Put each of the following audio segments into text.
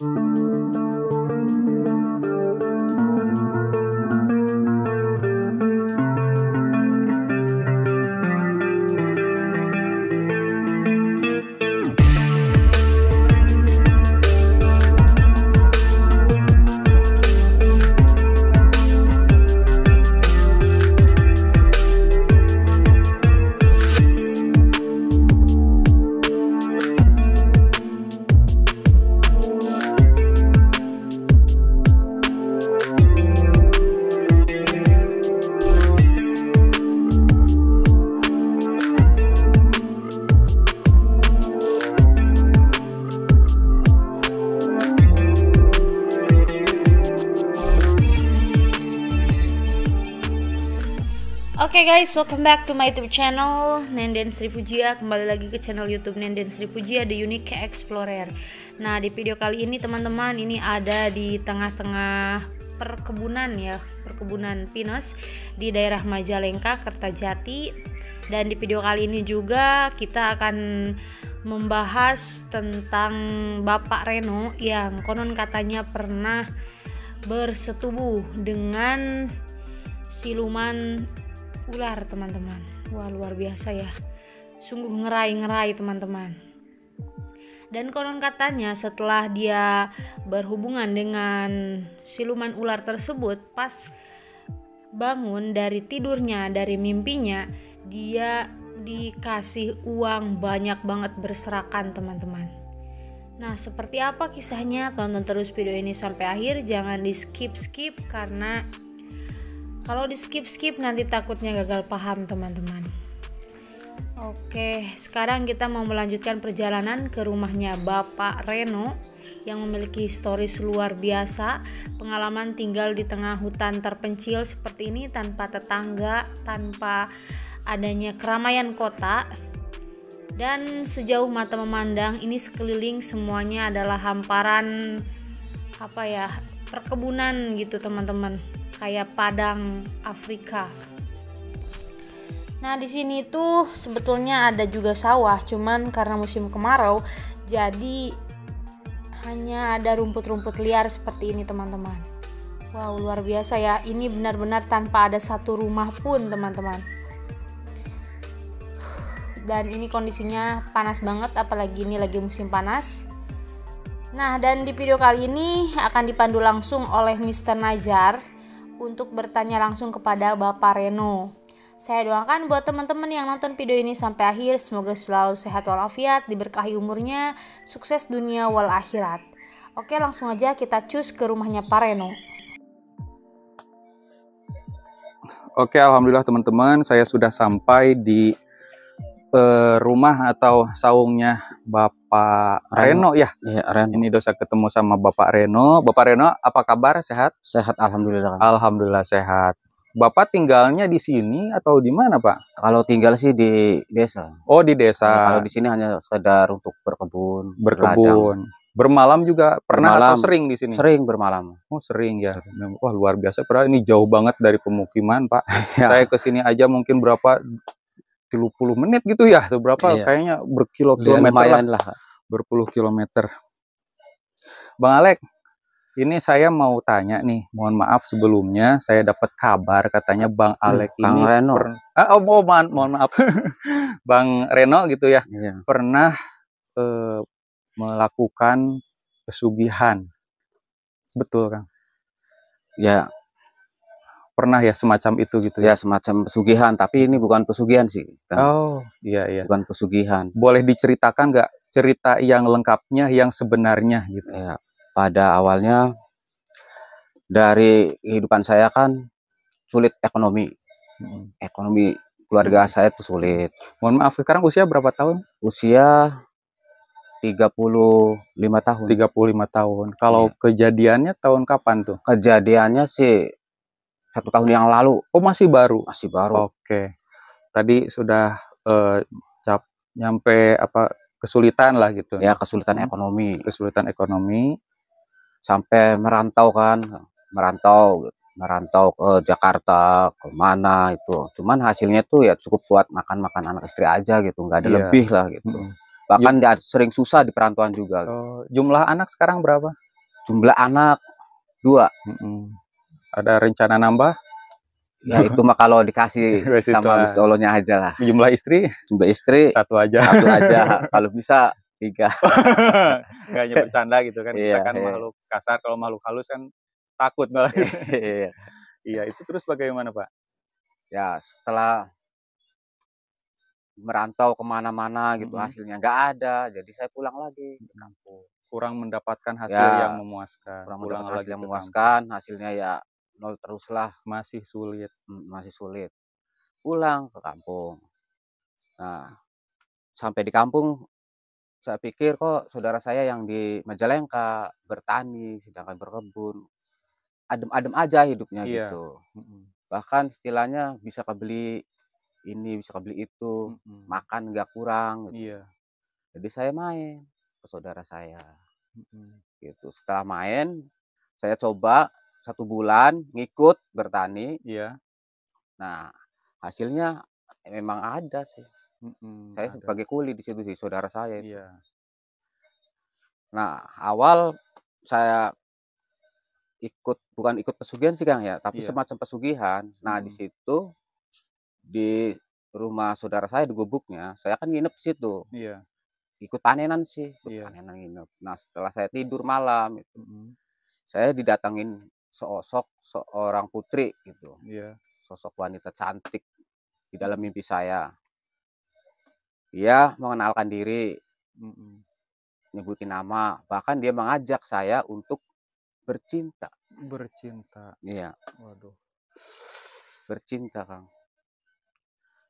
Música Oke okay guys, welcome back to my YouTube channel Nenden Sri Fujia Kembali lagi ke channel YouTube Nenden Sri Fujia The Unique Explorer Nah di video kali ini teman-teman Ini ada di tengah-tengah perkebunan ya Perkebunan pinus Di daerah Majalengka, Kertajati Dan di video kali ini juga Kita akan membahas tentang Bapak Reno Yang konon katanya pernah bersetubuh dengan siluman ular teman-teman wah luar biasa ya sungguh ngerai-ngerai teman-teman dan konon katanya setelah dia berhubungan dengan siluman ular tersebut pas bangun dari tidurnya dari mimpinya dia dikasih uang banyak banget berserakan teman-teman Nah, seperti apa kisahnya? Tonton terus video ini sampai akhir, jangan di skip-skip karena kalau di skip-skip nanti takutnya gagal paham teman-teman. Oke, sekarang kita mau melanjutkan perjalanan ke rumahnya Bapak Reno yang memiliki historis luar biasa, pengalaman tinggal di tengah hutan terpencil seperti ini tanpa tetangga, tanpa adanya keramaian kota. Dan sejauh mata memandang, ini sekeliling semuanya adalah hamparan apa ya, perkebunan gitu, teman-teman kayak padang Afrika. Nah, di sini tuh sebetulnya ada juga sawah, cuman karena musim kemarau jadi hanya ada rumput-rumput liar seperti ini, teman-teman. Wow, luar biasa ya. Ini benar-benar tanpa ada satu rumah pun, teman-teman. Dan ini kondisinya panas banget apalagi ini lagi musim panas. Nah, dan di video kali ini akan dipandu langsung oleh Mr. Najar untuk bertanya langsung kepada Bapak Reno. Saya doakan buat teman-teman yang nonton video ini sampai akhir, semoga selalu sehat walafiat, diberkahi umurnya, sukses dunia wal akhirat. Oke langsung aja kita cus ke rumahnya Pak Reno. Oke Alhamdulillah teman-teman, saya sudah sampai di uh, rumah atau saungnya Bapak Bapak Reno, Reno ya. Iya, Reno. Ini dosa ketemu sama Bapak Reno. Bapak Reno, apa kabar? Sehat? Sehat, alhamdulillah. Alhamdulillah sehat. Bapak tinggalnya di sini atau di mana, Pak? Kalau tinggal sih di desa. Oh, di desa. Ya, kalau di sini hanya sekedar untuk berkebun, berkebun. Ladang. Bermalam juga pernah bermalam. atau sering di sini? Sering bermalam. Oh, sering ya. Sering. Wah, luar biasa. Padahal ini jauh banget dari pemukiman, Pak. ya. Saya ke sini aja mungkin berapa puluh menit gitu ya atau berapa iya. kayaknya berkilo-kilometer lah. lah berpuluh kilometer Bang Alek ini saya mau tanya nih mohon maaf sebelumnya saya dapat kabar katanya Bang hmm, Alek hmm, ini Bang Reno per, ah, oh mohon, mohon maaf Bang Reno gitu ya iya. pernah eh, melakukan pesugihan betul Kang ya pernah ya semacam itu gitu ya? ya, semacam pesugihan tapi ini bukan pesugihan sih kan? oh iya iya bukan pesugihan boleh diceritakan nggak cerita yang lengkapnya yang sebenarnya gitu ya pada awalnya dari kehidupan saya kan sulit ekonomi hmm. ekonomi keluarga hmm. saya itu sulit mohon maaf sekarang usia berapa tahun usia 35 tahun 35 tahun kalau ya. kejadiannya tahun kapan tuh kejadiannya sih satu tahun yang lalu. Oh masih baru? Masih baru. Oke. Okay. Tadi sudah uh, cap nyampe apa kesulitan lah gitu. Ya kesulitan hmm. ekonomi. Kesulitan ekonomi sampai merantau kan, merantau, merantau ke Jakarta, ke mana itu. Cuman hasilnya tuh ya cukup buat makan-makan anak istri aja gitu, nggak ada yeah. lebih lah gitu. Hmm. Bahkan iya. ya. sering susah di perantauan juga. Oh, jumlah anak sekarang berapa? Jumlah anak dua. Mm -mm ada rencana nambah? Ya itu mah kalau dikasih sama ah. Gusti Allahnya aja lah. Jumlah istri? Jumlah istri satu aja. Satu aja. kalau bisa tiga. Gak hanya bercanda gitu kan. Iya, Kita kan iya. makhluk kasar, kalau makhluk halus kan takut malah. Iya, iya. iya, itu terus bagaimana Pak? Ya setelah merantau kemana-mana gitu hasilnya nggak ada, jadi saya pulang lagi ke kampung. Kurang mendapatkan hasil ya, yang memuaskan. Kurang pulang mendapatkan hasil yang memuaskan, hasilnya ya nol teruslah masih sulit masih sulit pulang ke kampung nah sampai di kampung saya pikir kok saudara saya yang di Majalengka bertani sedangkan berkebun adem-adem aja hidupnya iya. gitu bahkan istilahnya bisa kebeli ini bisa kebeli itu mm -hmm. makan nggak kurang gitu. iya. jadi saya main ke saudara saya mm -hmm. gitu setelah main saya coba satu bulan ngikut bertani. Iya. Nah hasilnya memang ada sih. Mm -mm, saya ada. sebagai kuli di situ sih saudara saya. Iya. Nah awal saya ikut bukan ikut pesugihan sih Kang ya, tapi iya. semacam pesugihan. Nah mm. di situ di rumah saudara saya di gubuknya, saya kan nginep situ. Iya. Ikut panenan sih, ikut iya. panenan nginep. Nah setelah saya tidur malam itu, hmm. saya didatangin seosok seorang putri gitu. Yeah. Sosok wanita cantik di dalam mimpi saya. Dia mengenalkan diri, mm nyebutin nama, bahkan dia mengajak saya untuk bercinta. Bercinta. Iya. Waduh. Bercinta, Kang.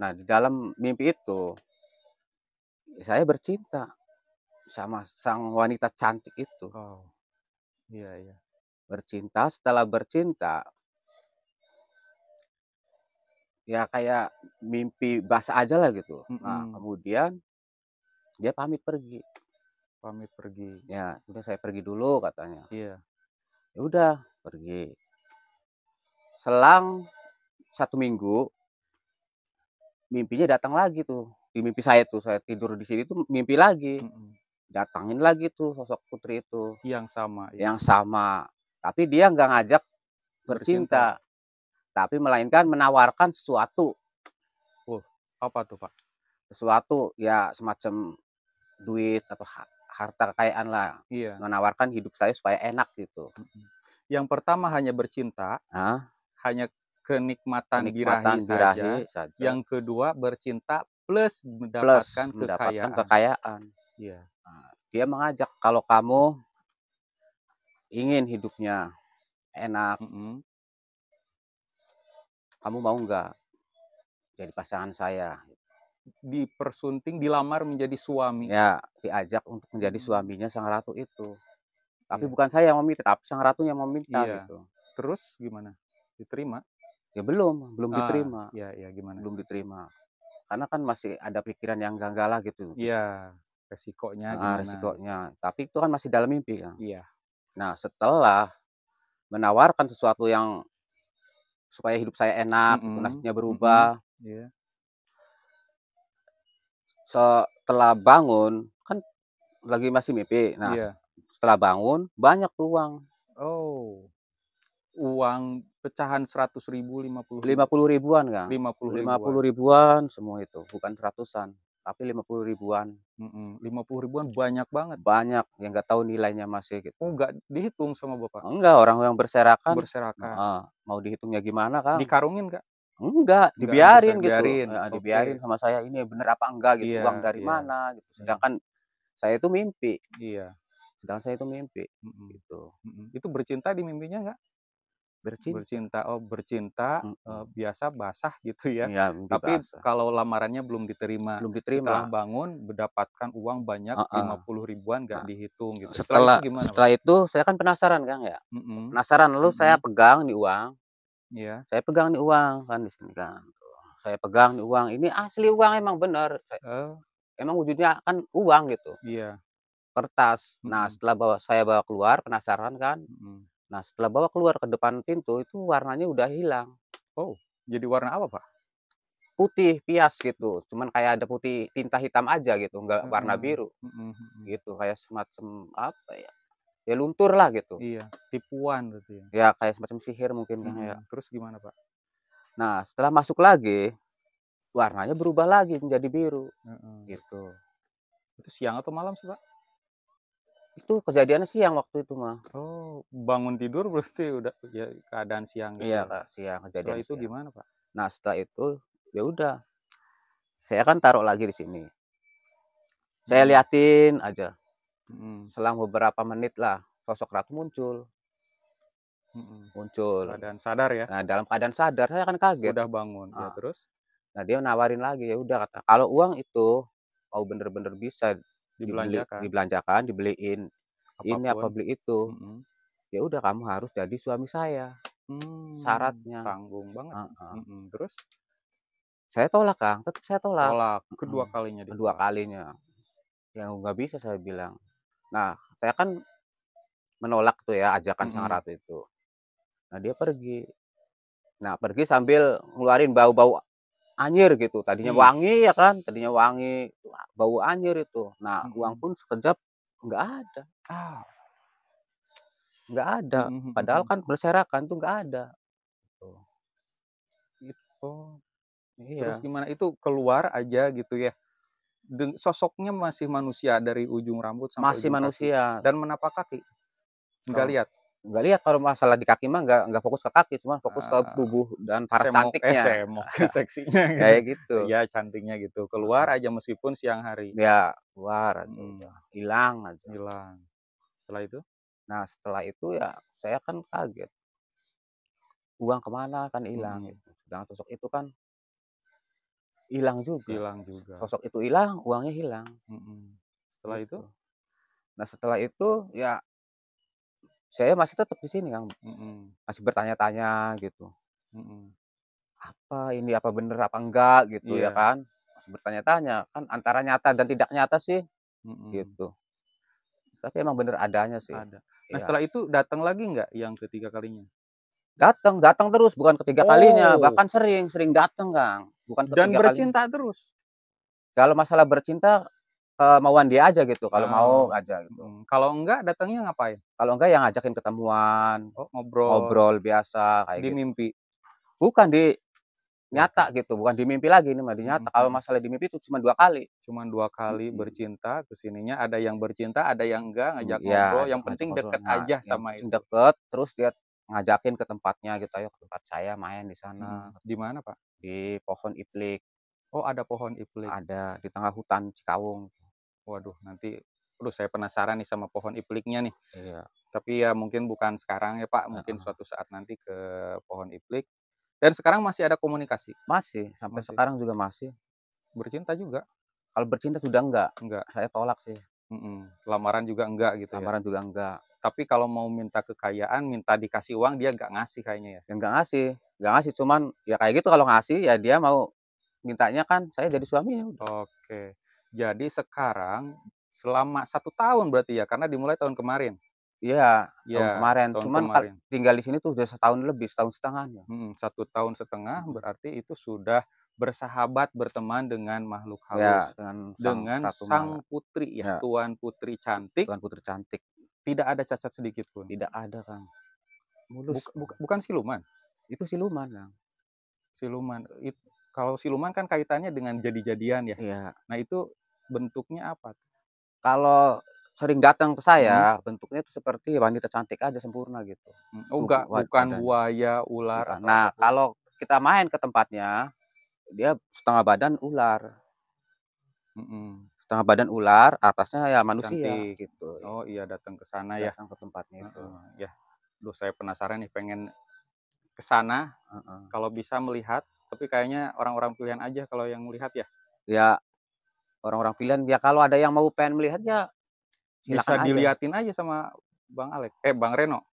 Nah, di dalam mimpi itu saya bercinta sama sang wanita cantik itu. Oh. Iya, iya bercinta setelah bercinta ya kayak mimpi bahasa aja lah gitu nah kemudian dia pamit pergi pamit pergi ya udah saya pergi dulu katanya iya ya udah pergi selang satu minggu mimpinya datang lagi tuh di mimpi saya tuh saya tidur di sini tuh mimpi lagi mm -hmm datangin lagi tuh sosok putri itu yang sama ya. yang sama tapi dia nggak ngajak bercinta, bercinta, tapi melainkan menawarkan sesuatu. Uh, apa tuh Pak? Sesuatu ya semacam duit atau harta kekayaan lah. Iya. Menawarkan hidup saya supaya enak gitu. Yang pertama hanya bercinta, Hah? hanya kenikmatan, kenikmatan birahi, saja. saja. Yang kedua bercinta plus mendapatkan plus mendapatkan kekayaan. Iya. Nah, dia mengajak kalau kamu ingin hidupnya enak. Mm -hmm. Kamu mau nggak jadi pasangan saya? Dipersunting, dilamar menjadi suami. Ya, diajak untuk menjadi suaminya sang ratu itu. Tapi yeah. bukan saya yang meminta, tapi sang ratunya yang meminta yeah. gitu. Terus gimana? Diterima? Ya belum, belum ah, diterima. Ya, ya gimana? Belum diterima. Karena kan masih ada pikiran yang ganggal gitu. Iya, resikonya nah, gimana? resikonya. Tapi itu kan masih dalam mimpi kan? Iya. Nah, setelah menawarkan sesuatu yang supaya hidup saya enak, mm -hmm. nasibnya berubah. Mm -hmm. yeah. Setelah bangun, kan lagi masih mimpi. Nah, yeah. setelah bangun banyak uang. Oh. Uang pecahan seratus ribu, lima puluh ribuan kan? puluh ribuan. puluh ribuan semua itu, bukan ratusan tapi lima puluh ribuan lima puluh ribuan banyak banget banyak yang nggak tahu nilainya masih gitu oh nggak dihitung sama bapak enggak orang yang berserakan berserakan uh, mau dihitungnya gimana kan? dikarungin kak enggak dibiarin gitu biarin. dibiarin sama saya ini bener apa enggak gitu yeah, uang dari yeah. mana gitu iya. sedangkan yeah. saya itu mimpi iya yeah. sedangkan saya itu mimpi mm -hmm. gitu mm -hmm. itu bercinta di mimpinya enggak bercinta. bercinta oh bercinta hmm. uh, biasa basah gitu ya, ya tapi basah. kalau lamarannya belum diterima belum diterima setelah bangun mendapatkan uang banyak lima uh puluh ribuan gak uh. Nah, dihitung gitu setelah setelah itu, gimana, setelah itu saya kan penasaran kang ya mm -mm. penasaran lalu mm -mm. saya pegang di uang ya saya pegang di uang kan di sini kan saya pegang di uang ini asli uang emang benar uh. emang wujudnya kan uang gitu iya yeah. kertas nah setelah bawa saya bawa keluar penasaran kan mm Nah, setelah bawa keluar ke depan pintu itu warnanya udah hilang. Oh, jadi warna apa, Pak? Putih, pias gitu. Cuman kayak ada putih tinta hitam aja gitu, nggak -hmm. warna hmm, biru. Hmm, -hmm. Gitu, kayak semacam apa ya? Ya luntur lah gitu. Iya, tipuan gitu ya. Ya, kayak semacam sihir mungkin gitu ya. -hmm. ya. Terus gimana, Pak? Nah, setelah masuk lagi warnanya berubah lagi menjadi biru. -hmm. Gitu. Itu siang atau malam sih, Pak? itu kejadiannya siang waktu itu mah oh bangun tidur berarti udah ya, keadaan siang gitu. iya ya? kak siang kejadian setelah itu siang. gimana pak nah setelah itu ya udah saya kan taruh lagi di sini saya hmm. liatin aja hmm. selang beberapa menit lah sosok ratu muncul hmm. muncul keadaan sadar ya nah dalam keadaan sadar saya kan kaget udah bangun nah. ya ah. terus nah dia nawarin lagi ya udah kata kalau uang itu mau bener-bener bisa dibelanjakan, dibelanjakan dibeliin Apapun. ini apa beli itu. hmm Ya udah kamu harus jadi suami saya. Hmm, syaratnya tanggung banget. Uh-uh. mm Terus saya tolak kang, tetap saya tolak. Tolak kedua mm kalinya. Kedua kalinya. Yang nggak bisa saya bilang. Nah saya kan menolak tuh ya ajakan mm-hmm. sang ratu itu. Nah dia pergi. Nah pergi sambil ngeluarin bau-bau anjir gitu tadinya hmm. wangi ya kan tadinya wangi bau anjir itu nah hmm. uang pun sekejap nggak ada ah. nggak ada hmm, hmm, padahal kan berserakan tuh nggak ada gitu. gitu iya. terus gimana itu keluar aja gitu ya Den sosoknya masih manusia dari ujung rambut sampai masih ujung manusia kaki. dan menapak kaki nggak oh. lihat nggak lihat kalau masalah di kaki mah nggak nggak fokus ke kaki cuma fokus ke ah. tubuh dan para semok, eh, cantiknya eh, semok, seksinya gitu. kayak gitu ya cantiknya gitu keluar aja meskipun siang hari ya keluar aja hmm. hilang aja hilang setelah itu nah setelah itu ya saya kan kaget uang kemana kan hilang hmm. gitu sedangkan sosok itu kan hilang juga hilang juga sosok itu hilang uangnya hilang hmm. setelah itu gitu. nah setelah itu ya saya masih tetap di sini kang masih bertanya-tanya gitu apa ini apa bener apa enggak gitu yeah. ya iya. kan masih bertanya-tanya kan antara nyata dan tidak nyata sih gitu tapi emang bener adanya sih ada nah ya. setelah itu datang lagi nggak yang ketiga kalinya datang datang terus bukan ketiga oh. kalinya bahkan sering sering datang kang bukan ketiga dan bercinta kalinya. terus kalau masalah bercinta kemauan eh, dia aja gitu kalau mau ah, aja gitu hmm, kalau enggak datangnya ngapain kalau enggak yang ngajakin ketemuan oh, ngobrol ngobrol biasa kayak di gitu. mimpi bukan di nyata gitu bukan di mimpi lagi ini mah di nyata kalau hmm. masalah di mimpi itu cuma dua kali cuma dua kali hmm. bercinta kesininya ada yang bercinta ada yang enggak mm, ngajak hmm, ngobrol yang penting ngobrol. deket nah, aja sama itu deket terus dia ngajakin ke tempatnya gitu ayo ke tempat saya main di sana hmm. di mana pak di pohon iplik oh ada pohon iplik ada di tengah hutan Cikawung waduh nanti aduh saya penasaran nih sama pohon ipliknya nih. Iya. Tapi ya mungkin bukan sekarang ya Pak, mungkin uh -huh. suatu saat nanti ke pohon iplik. Dan sekarang masih ada komunikasi? Masih, sampai masih. sekarang juga masih. Bercinta juga? Kalau bercinta sudah enggak. Enggak. Saya tolak sih. Mm -mm. Lamaran juga enggak gitu ya? Lamaran ya? juga enggak. Tapi kalau mau minta kekayaan, minta dikasih uang, dia enggak ngasih kayaknya ya? enggak ngasih. Enggak ngasih, cuman ya kayak gitu kalau ngasih ya dia mau mintanya kan saya jadi suaminya. Oke. Jadi sekarang selama satu tahun berarti ya, karena dimulai tahun kemarin. Iya, ya, tahun kemarin. Tahun Cuman kemarin. tinggal di sini tuh sudah setahun lebih, setahun setengah. Ya. Hmm, satu tahun setengah berarti itu sudah bersahabat berteman dengan makhluk iya, halus ya, dengan sang, dengan sang putri ya, ya tuan putri cantik tuan putri cantik tidak ada cacat sedikit pun tidak ada kan mulus buka, bukan siluman itu siluman kan siluman It, kalau siluman kan kaitannya dengan jadi-jadian ya. Iya. Nah itu bentuknya apa? Kalau sering datang ke saya hmm. bentuknya itu seperti wanita cantik aja sempurna gitu. Hmm, oh enggak, bukan buaya, ular. Bukan. Nah, apa. kalau kita main ke tempatnya dia setengah badan ular. Mm-mm. Setengah badan ular, atasnya ya manusia cantik. gitu. Oh iya datang ke sana ya. Datang ke tempatnya itu. Uh, ya. Loh saya penasaran nih pengen ke sana uh -uh. kalau bisa melihat tapi kayaknya orang-orang pilihan aja kalau yang melihat ya ya orang-orang pilihan ya kalau ada yang mau pengen melihat ya bisa diliatin aja sama bang Alek eh bang Reno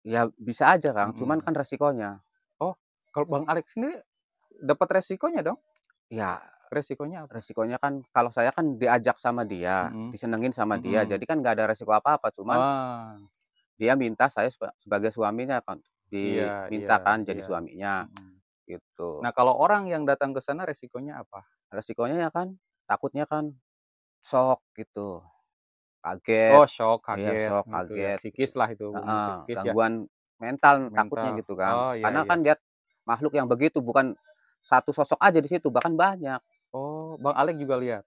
ya bisa aja kang hmm. cuman kan resikonya oh kalau bang Alek sendiri dapat resikonya dong ya resikonya apa? resikonya kan kalau saya kan diajak sama dia hmm. disenengin sama hmm. dia jadi kan nggak ada resiko apa apa cuman ah. dia minta saya sebagai suaminya kan dimintakan iya, iya kan jadi iya. suaminya hmm. gitu. Nah kalau orang yang datang ke sana resikonya apa? Resikonya ya kan takutnya kan shock gitu, oh, kaget. Oh shock iya, kaget. Iya, shock gitu ya, kaget. ya. Psikis lah itu. Nah, psikis ya? gangguan ya. mental, mental takutnya gitu kan. Oh, iya, Karena iya. kan lihat makhluk yang begitu bukan satu sosok aja di situ bahkan banyak. Oh, Bang Alek juga lihat.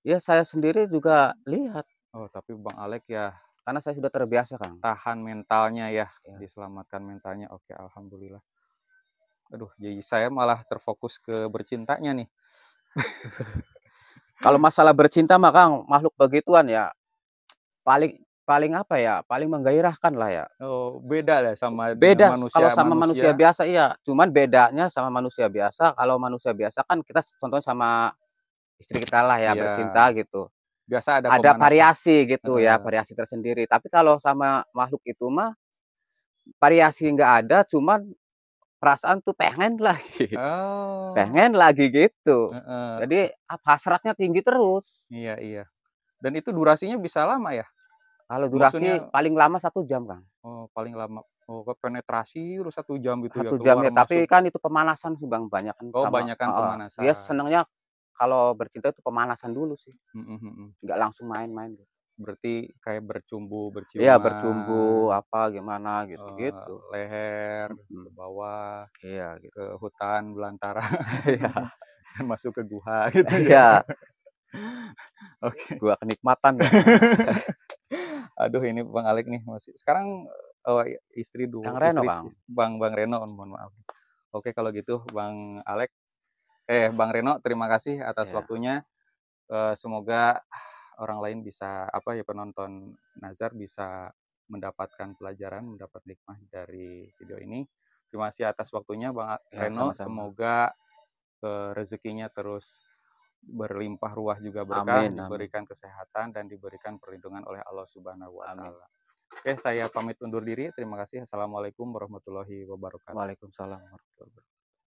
Ya saya sendiri juga lihat. Oh, tapi Bang Alek ya karena saya sudah terbiasa kang tahan mentalnya ya, ya. diselamatkan mentalnya oke alhamdulillah aduh jadi saya malah terfokus ke bercintanya nih kalau masalah bercinta mah kang makhluk begituan ya paling paling apa ya paling menggairahkan lah ya oh beda lah sama beda manusia, kalau sama manusia. manusia biasa iya cuman bedanya sama manusia biasa kalau manusia biasa kan kita contohnya sama istri kita lah ya ya. bercinta gitu biasa ada ada variasi gitu uh. ya variasi tersendiri tapi kalau sama makhluk itu mah variasi nggak ada cuman perasaan tuh pengen lagi gitu. oh. pengen lagi gitu uh, uh. jadi hasratnya tinggi terus iya iya dan itu durasinya bisa lama ya kalau durasi Maksudnya... paling lama satu jam kan oh paling lama oh ke penetrasi terus satu jam gitu ya, satu ya, jam ya tapi kan itu pemanasan sih bang banyak kan oh banyak kan pemanasan dia senangnya kalau bercinta itu pemanasan dulu sih mm-hmm. nggak langsung main-main gitu berarti kayak bercumbu bercium? iya bercumbu apa gimana gitu uh, gitu leher hmm. ke bawah iya gitu. ke hutan belantara iya kan masuk ke gua gitu ya. iya oke okay. gua kenikmatan ya. aduh ini bang Alek nih masih sekarang oh, istri dulu bang Reno istri, bang. bang bang Reno mohon maaf oke kalau gitu bang Alek eh Bang Reno terima kasih atas yeah. waktunya uh, semoga ah, orang lain bisa apa ya penonton Nazar bisa mendapatkan pelajaran mendapat nikmat dari video ini terima kasih atas waktunya Bang ya, Reno sama -sama. semoga uh, rezekinya terus berlimpah ruah juga berkah amin, diberikan kesehatan dan diberikan perlindungan oleh Allah Subhanahu wa taala. Oke, saya pamit undur diri. Terima kasih. Assalamualaikum warahmatullahi wabarakatuh. Waalaikumsalam warahmatullahi wabarakatuh.